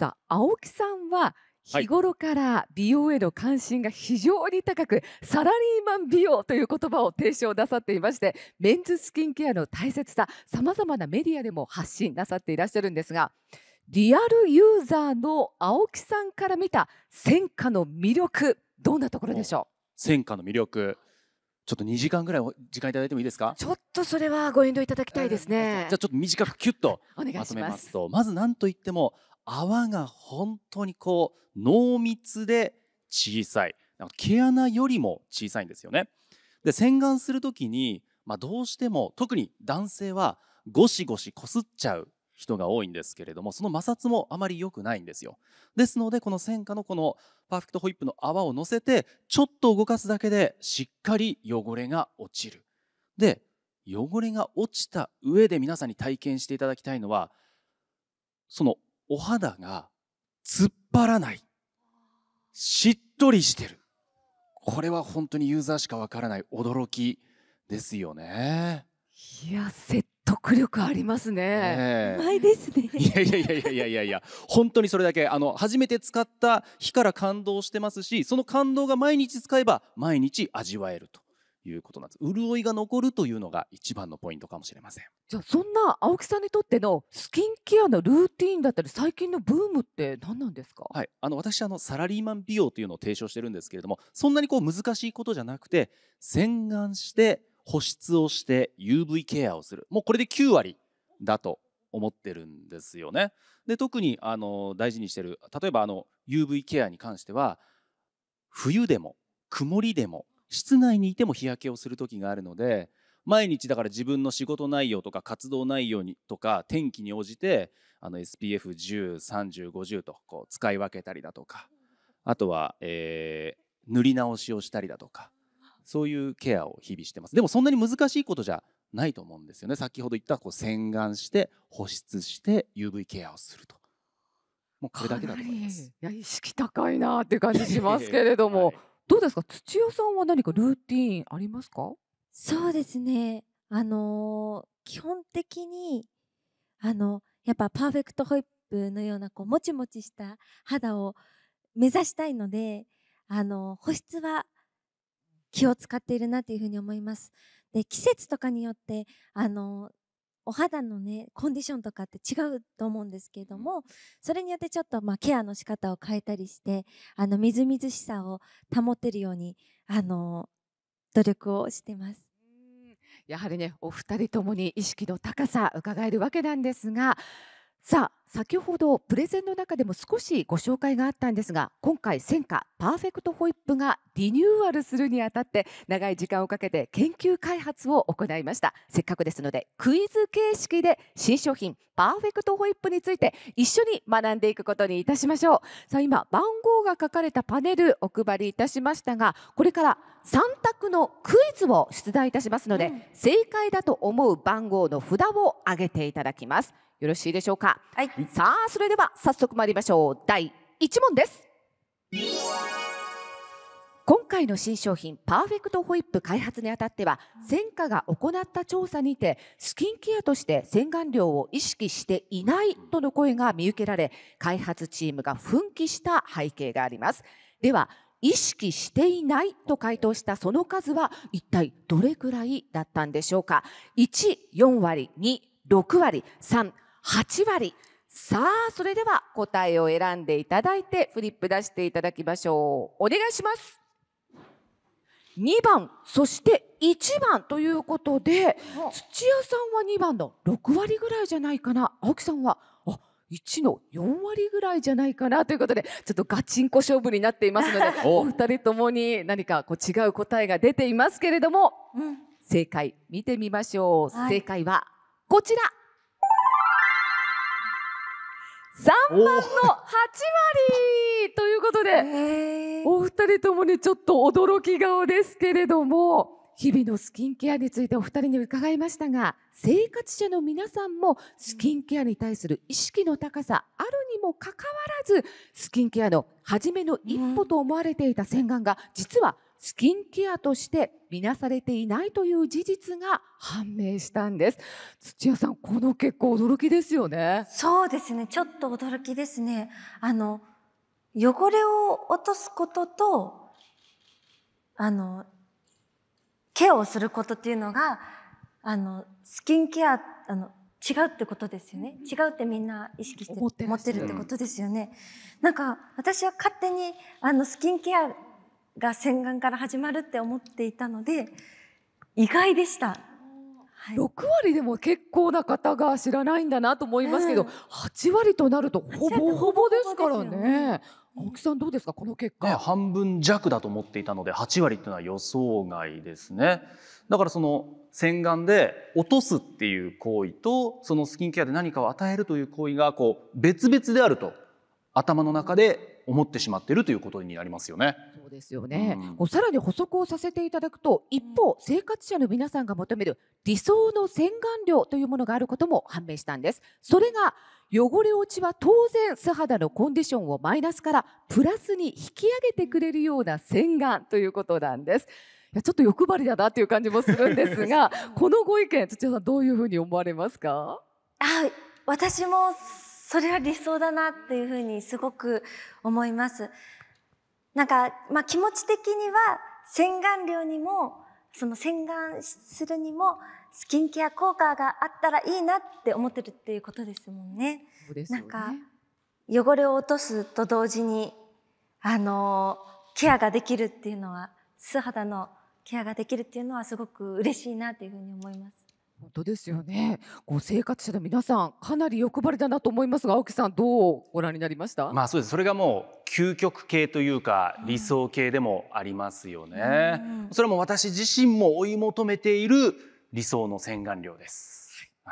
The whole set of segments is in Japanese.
さあ青木さんは日頃から美容への関心が非常に高く、はい、サラリーマン美容という言葉を提唱なさっていましてメンズスキンケアの大切ささまざまなメディアでも発信なさっていらっしゃるんですがリアルユーザーの青木さんから見た戦火の魅力どんなところでしょう戦火の魅力ちょっと2時間ぐらい時間いただいてもいいですかちょっとそれはご遠慮いただきたいですね、えー、じゃあちょっと短くキュッとまとめますとまず何といっても泡が本当にこう濃密で小さい毛穴よりも小さいんですよねで洗顔する時に、まあ、どうしても特に男性はゴシゴシこすっちゃう人が多いんですけれどもその摩擦もあまり良くないんですよですのでこの専科のこのパーフェクトホイップの泡を乗せてちょっと動かすだけでしっかり汚れが落ちるで汚れが落ちた上で皆さんに体験していただきたいのはそのお肌が突っ張らない。しっとりしてる。これは本当にユーザーしかわからない驚きですよね。いや、説得力ありますね。前、ね、ですね。いやいやいやいやいやいや、本当にそれだけ、あの初めて使った日から感動してますし、その感動が毎日使えば毎日味わえると。いうことなんです潤いが残るというのが一番のポイントかもしれませんじゃあそんな青木さんにとってのスキンケアのルーティンだったり最近のブームって何なんですかはいあの私あのサラリーマン美容というのを提唱してるんですけれどもそんなにこう難しいことじゃなくて洗顔して保湿をして UV ケアをするもうこれで9割だと思ってるんですよね。で特にあの大事にしてる例えばあの UV ケアに関しては冬でも曇りでも室内にいても日焼けをする時があるので毎日だから自分の仕事内容とか活動内容にとか天気に応じて SPF103050 とこう使い分けたりだとかあとは、えー、塗り直しをしたりだとかそういうケアを日々してますでもそんなに難しいことじゃないと思うんですよね先ほど言ったこう洗顔して保湿して UV ケアをするともうこれだけだと思いますいや意識高いなっていう感じしますけれども、はいどうですか土屋さんは何かルーティーンありますかそうですねあのー、基本的にあのやっぱパーフェクトホイップのようなこうもちもちした肌を目指したいのであの保湿は気を使っているなというふうに思います。で季節とかによってあのお肌のねコンディションとかって違うと思うんですけれどもそれによってちょっとまあケアの仕方を変えたりしてあのみずみずしさを保てるようにあの努力をしてます。やはりねお二人ともに意識の高さ伺えるわけなんですがさあ先ほどプレゼンの中でも少しご紹介があったんですが今回戦果パーフェクトホイップがリニューアルするにあたって長い時間をかけて研究開発を行いましたせっかくですのでクイズ形式で新商品パーフェクトホイップについて一緒に学んでいくことにいたしましょうさあ今番号が書かれたパネルお配りいたしましたがこれから3択のクイズを出題いたしますので、うん、正解だと思う番号の札を上げていただきますよろしいでしょうか、はい、さあそれでは早速参りましょう第1問です今回の新商品パーフェクトホイップ開発にあたっては専科が行った調査にてスキンケアとして洗顔料を意識していないとの声が見受けられ開発チームが奮起した背景がありますでは意識していないと回答したその数は一体どれくらいだったんでしょうか14割26割38割さあそれでは答えを選んでいただいてフリップ出していただきましょうお願いします2番そして1番ということで土屋さんは2番の6割ぐらいじゃないかな青木さんはあ1の4割ぐらいじゃないかなということでちょっとガチンコ勝負になっていますので お二人ともに何かこう違う答えが出ていますけれども、うん、正解見てみましょう、はい、正解はこちら3番の8割ということでお二人ともにちょっと驚き顔ですけれども日々のスキンケアについてお二人に伺いましたが生活者の皆さんもスキンケアに対する意識の高さあるにもかかわらずスキンケアの初めの一歩と思われていた洗顔が実はスキンケアとして見なされていないという事実が判明したんです土屋さんこの結構驚きですよねそうですねちょっと驚きですねあの汚れを落とすこととあのケアをすることっていうのがあのスキンケアあの違うってことですよね、違うってみんな意識して持ってるってことですよね、なんか私は勝手にあのスキンケアが洗顔から始まるって思っていたので意外でした。はい、6割でも結構な方が知らないんだなと思いますけど、うん、8割となるとほぼほぼですからね。青木さんどうですかこの結果、ね、半分弱だと思っていたので8割っていうのは予想外ですねだからその洗顔で落とすっていう行為とそのスキンケアで何かを与えるという行為がこう別々であると頭の中で思ってしまっているということになりますよね。そうですよね、うん、さらに補足をさせていただくと一方生活者の皆さんが求める理想の洗顔料というものがあることも判明したんです。それが汚れ落ちは当然素肌のコンディションをマイナスからプラスに引き上げてくれるような洗顔ということなんです。いやちょっと欲張りだなという感じもするんですが このご意見土屋さんどういうふうに思われますかあ私もそれは理想だなっていうふうにすごく思います。なんか、まあ、気持ち的には洗顔料にもその洗顔するにもスキンケア効果があったらいいなって思ってるっていうことですもんね。ねなんか汚れを落とすと同時にあのケアができるっていうのは素肌のケアができるっていうのはすごく嬉しいなっていうふうに思います。本当ですよね。ご生活者の皆さんかなり欲張りだなと思いますが、青木さんどうご覧になりました？まあそうです。それがもう究極系というか理想系でもありますよね。それも私自身も追い求めている理想の洗顔料です。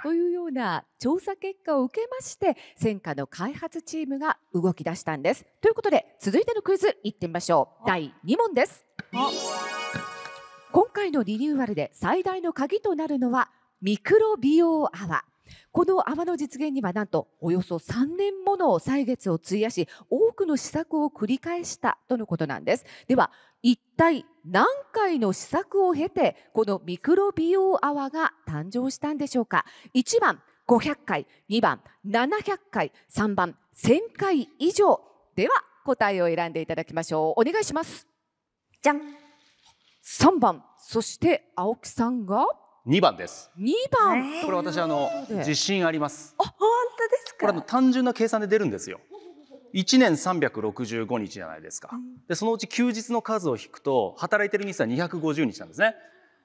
というような調査結果を受けまして戦火の開発チームが動き出したんです。ということで続いてのクイズ行ってみましょう第2問です今回のリニューアルで最大の鍵となるのはミクロ美容泡。この泡の実現にはなんとおよそ3年もの歳月を費やし多くの試作を繰り返したとのことなんですでは一体何回の試作を経てこのミクロ美容泡が誕生したんでしょうか1番500回2番700回3番1000回以上では答えを選んでいただきましょうお願いしますじゃん3番そして青木さんが「二番です。2番。これ私あの自信あります。あ本当ですか。これあの単純な計算で出るんですよ。一年三百六十五日じゃないですか。でそのうち休日の数を引くと働いてる日数は二百五十日なんですね。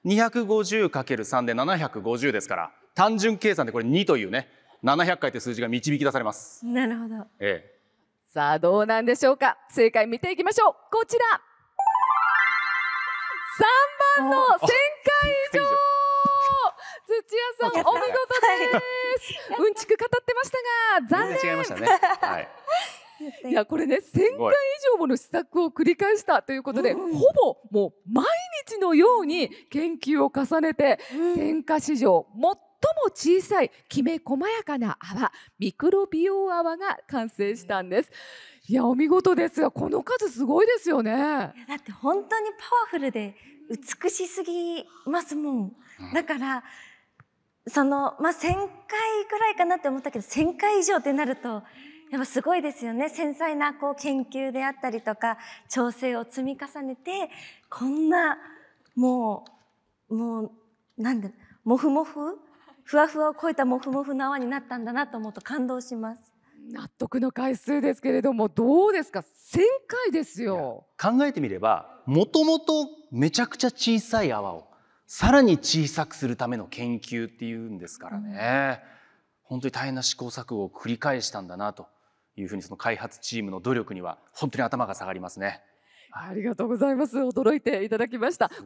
二百五十かける三で七百五十ですから単純計算でこれ二というね七百回って数字が導き出されます。なるほど。ええ。さあどうなんでしょうか。正解見ていきましょう。こちら。三番の1回以上。土屋さん、お見事です。うんちく語ってましたが、残念。違いましたね。はい。いやこれね1000回以上もの試作を繰り返したということで、うん、ほぼもう毎日のように研究を重ねて、うん、戦火史上最も小さいきめ細やかな泡ミクロ美容泡が完成したんです。いやお見事ですがこの数すごいですよね。だって本当にパワフルで美しすぎますもん。だから、その、まあ、1,000回ぐらいかなって思ったけど1,000回以上ってなるとやっぱすごいですよね繊細なこう研究であったりとか調整を積み重ねてこんなもうもうなんだもふもふふわふわを超えたもふもふの泡になったんだなと思うと感動します。納得の回数ですけれどもどうですか1,000回ですよ考えてみればもともとめちゃくちゃ小さい泡をさらに小さくするための研究っていうんですからね、本当に大変な試行錯誤を繰り返したんだなというふうにその開発チームの努力には本当に頭が下がりますね。ありがとうございます。驚いていただきました。